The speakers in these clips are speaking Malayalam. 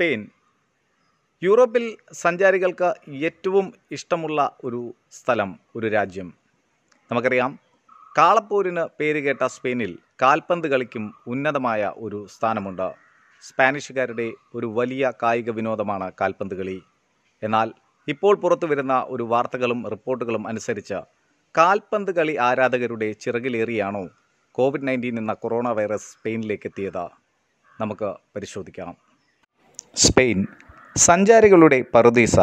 സ്പെയിൻ യൂറോപ്പിൽ സഞ്ചാരികൾക്ക് ഏറ്റവും ഇഷ്ടമുള്ള ഒരു സ്ഥലം ഒരു രാജ്യം നമുക്കറിയാം കാളപ്പൂരിന് പേരുകേട്ട സ്പെയിനിൽ കാൽപന്ത് കളിക്കും ഉന്നതമായ ഒരു സ്ഥാനമുണ്ട് സ്പാനിഷുകാരുടെ ഒരു വലിയ കായിക വിനോദമാണ് കാൽപന്ത് കളി എന്നാൽ ഇപ്പോൾ പുറത്തു വരുന്ന ഒരു വാർത്തകളും റിപ്പോർട്ടുകളും അനുസരിച്ച് കാൽപന്ത് കളി ആരാധകരുടെ ചിറകിലേറിയാണോ കോവിഡ് നയൻറ്റീൻ എന്ന കൊറോണ വൈറസ് സ്പെയിനിലേക്ക് എത്തിയത് നമുക്ക് പരിശോധിക്കാം സ്പെയിൻ സഞ്ചാരികളുടെ പറുദീസ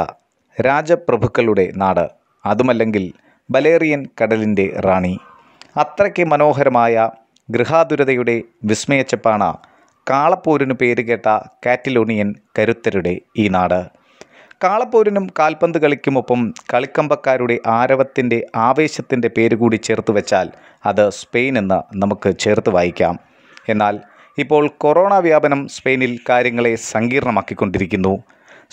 രാജപ്രഭുക്കളുടെ നാട് അതുമല്ലെങ്കിൽ ബലേറിയൻ കടലിൻ്റെ റാണി അത്രയ്ക്ക് മനോഹരമായ ഗൃഹാതുരതയുടെ വിസ്മയച്ചപ്പാണ് കാളപ്പോരിനു പേരുകേട്ട കാറ്റിലോണിയൻ കരുത്തരുടെ ഈ നാട് കാളപ്പോരിനും കാൽപന്ത് കളിക്കുമൊപ്പം കളിക്കമ്പക്കാരുടെ ആരവത്തിൻ്റെ ആവേശത്തിൻ്റെ പേര് കൂടി ചേർത്ത് വെച്ചാൽ അത് സ്പെയിൻ എന്ന് നമുക്ക് ചേർത്ത് വായിക്കാം എന്നാൽ ഇപ്പോൾ കൊറോണ വ്യാപനം സ്പെയിനിൽ കാര്യങ്ങളെ സങ്കീർണമാക്കിക്കൊണ്ടിരിക്കുന്നു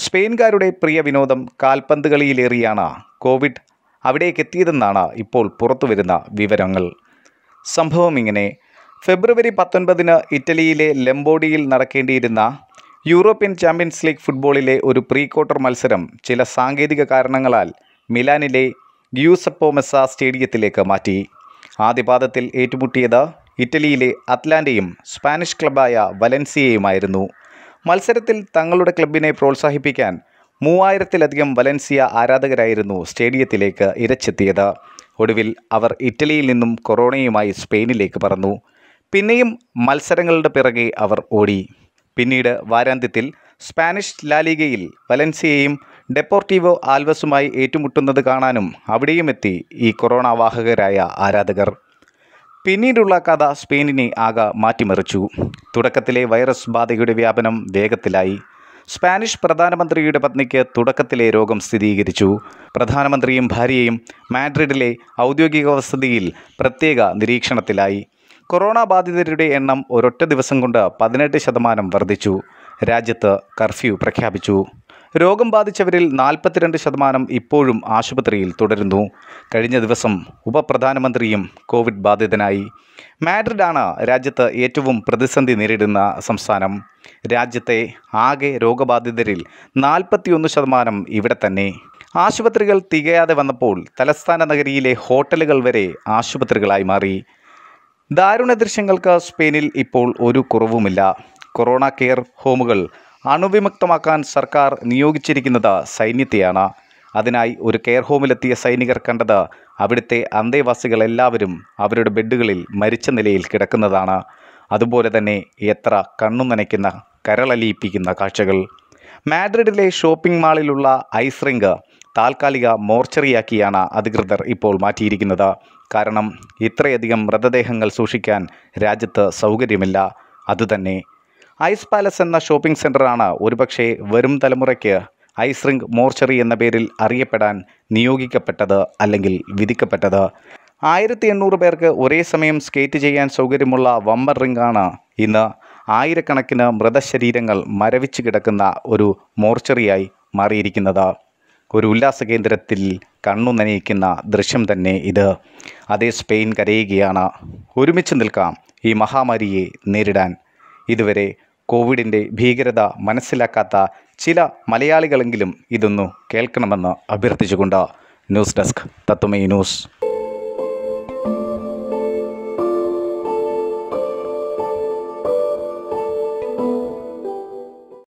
സ്പെയിൻകാരുടെ പ്രിയ വിനോദം കാൽപന്ത് കളിയിലേറിയാണ് കോവിഡ് എത്തിയതെന്നാണ് ഇപ്പോൾ പുറത്തുവരുന്ന വിവരങ്ങൾ സംഭവം ഇങ്ങനെ ഫെബ്രുവരി പത്തൊൻപതിന് ഇറ്റലിയിലെ ലംബോഡിയിൽ നടക്കേണ്ടിയിരുന്ന യൂറോപ്യൻ ചാമ്പ്യൻസ് ലീഗ് ഫുട്ബോളിലെ ഒരു പ്രീ ക്വാർട്ടർ മത്സരം ചില സാങ്കേതിക കാരണങ്ങളാൽ മിലാനിലെ ഗ്യൂസപ്പോമെസ സ്റ്റേഡിയത്തിലേക്ക് മാറ്റി ആദ്യപാദത്തിൽ ഏറ്റുമുട്ടിയത് ഇറ്റലിയിലെ അത്ലാന്റയും സ്പാനിഷ് ക്ലബായ വലൻസിയയുമായിരുന്നു മത്സരത്തിൽ തങ്ങളുടെ ക്ലബിനെ പ്രോത്സാഹിപ്പിക്കാൻ മൂവായിരത്തിലധികം വലൻസിയ ആരാധകരായിരുന്നു സ്റ്റേഡിയത്തിലേക്ക് ഇരച്ചെത്തിയത് ഒടുവിൽ അവർ ഇറ്റലിയിൽ നിന്നും കൊറോണയുമായി സ്പെയിനിലേക്ക് പറന്നു പിന്നെയും മത്സരങ്ങളുടെ പിറകെ അവർ ഓടി പിന്നീട് വാരാന്ത്യത്തിൽ സ്പാനിഷ് ലാലിഗയിൽ വലൻസിയയും ഡെപ്പോർട്ടീവോ ആൽവസുമായി ഏറ്റുമുട്ടുന്നത് കാണാനും അവിടെയുമെത്തി ഈ കൊറോണ വാഹകരായ ആരാധകർ പിന്നീടുള്ള കഥ സ്പെയിനിനെ ആകെ മാറ്റിമറിച്ചു തുടക്കത്തിലെ വൈറസ് ബാധയുടെ വ്യാപനം വേഗത്തിലായി സ്പാനിഷ് പ്രധാനമന്ത്രിയുടെ പത്നിക്ക് തുടക്കത്തിലെ രോഗം സ്ഥിരീകരിച്ചു പ്രധാനമന്ത്രിയും ഭാര്യയും മാഡ്രിഡിലെ ഔദ്യോഗിക വസതിയിൽ പ്രത്യേക നിരീക്ഷണത്തിലായി കൊറോണ ബാധിതരുടെ എണ്ണം ഒരൊറ്റ ദിവസം കൊണ്ട് പതിനെട്ട് ശതമാനം വർദ്ധിച്ചു രാജ്യത്ത് കർഫ്യൂ പ്രഖ്യാപിച്ചു രോഗം ബാധിച്ചവരിൽ നാൽപ്പത്തിരണ്ട് ശതമാനം ഇപ്പോഴും ആശുപത്രിയിൽ തുടരുന്നു കഴിഞ്ഞ ദിവസം ഉപപ്രധാനമന്ത്രിയും കോവിഡ് ബാധിതനായി മാഡ്രിഡാണ് രാജ്യത്ത് ഏറ്റവും പ്രതിസന്ധി നേരിടുന്ന സംസ്ഥാനം രാജ്യത്തെ ആകെ രോഗബാധിതരിൽ നാൽപ്പത്തിയൊന്ന് ശതമാനം ഇവിടെ തന്നെ ആശുപത്രികൾ തികയാതെ വന്നപ്പോൾ തലസ്ഥാന നഗരിയിലെ ഹോട്ടലുകൾ വരെ ആശുപത്രികളായി മാറി ദാരുണ ദൃശ്യങ്ങൾക്ക് സ്പെയിനിൽ ഇപ്പോൾ ഒരു കുറവുമില്ല കൊറോണ കെയർ ഹോമുകൾ അണുവിമുക്തമാക്കാൻ സർക്കാർ നിയോഗിച്ചിരിക്കുന്നത് സൈന്യത്തെയാണ് അതിനായി ഒരു കെയർ ഹോമിലെത്തിയ സൈനികർ കണ്ടത് അവിടുത്തെ അന്തേവാസികൾ എല്ലാവരും അവരുടെ ബെഡുകളിൽ മരിച്ച നിലയിൽ കിടക്കുന്നതാണ് അതുപോലെ തന്നെ എത്ര കണ്ണു നനയ്ക്കുന്ന കരളലിയിപ്പിക്കുന്ന കാഴ്ചകൾ മാഡ്രിഡിലെ ഷോപ്പിംഗ് മാളിലുള്ള ഐസ് റിങ്ക് താൽക്കാലിക മോർച്ചറിയാക്കിയാണ് അധികൃതർ ഇപ്പോൾ മാറ്റിയിരിക്കുന്നത് കാരണം ഇത്രയധികം മൃതദേഹങ്ങൾ സൂക്ഷിക്കാൻ രാജ്യത്ത് സൗകര്യമില്ല അതുതന്നെ ഐസ് പാലസ് എന്ന ഷോപ്പിംഗ് സെൻ്ററാണ് ഒരുപക്ഷെ വരും തലമുറയ്ക്ക് ഐസ് റിംഗ് മോർച്ചറി എന്ന പേരിൽ അറിയപ്പെടാൻ നിയോഗിക്കപ്പെട്ടത് അല്ലെങ്കിൽ വിധിക്കപ്പെട്ടത് ആയിരത്തി എണ്ണൂറ് പേർക്ക് ഒരേ സമയം സ്കേറ്റ് ചെയ്യാൻ സൗകര്യമുള്ള വമ്പർ റിംഗാണ് ഇന്ന് ആയിരക്കണക്കിന് മൃതശരീരങ്ങൾ മരവിച്ച് കിടക്കുന്ന ഒരു മോർച്ചറിയായി മാറിയിരിക്കുന്നത് ഒരു ഉല്ലാസ കേന്ദ്രത്തിൽ കണ്ണു നനയിക്കുന്ന ദൃശ്യം തന്നെ ഇത് അതേ സ്പെയിൻ കരയുകയാണ് ഒരുമിച്ച് നിൽക്കാം ഈ മഹാമാരിയെ നേരിടാൻ ഇതുവരെ കോവിഡിൻ്റെ ഭീകരത മനസ്സിലാക്കാത്ത ചില മലയാളികളെങ്കിലും ഇതൊന്നു കേൾക്കണമെന്ന് അഭ്യർത്ഥിച്ചുകൊണ്ട് ന്യൂസ് ഡെസ്ക് തത്തുമൈ ന്യൂസ്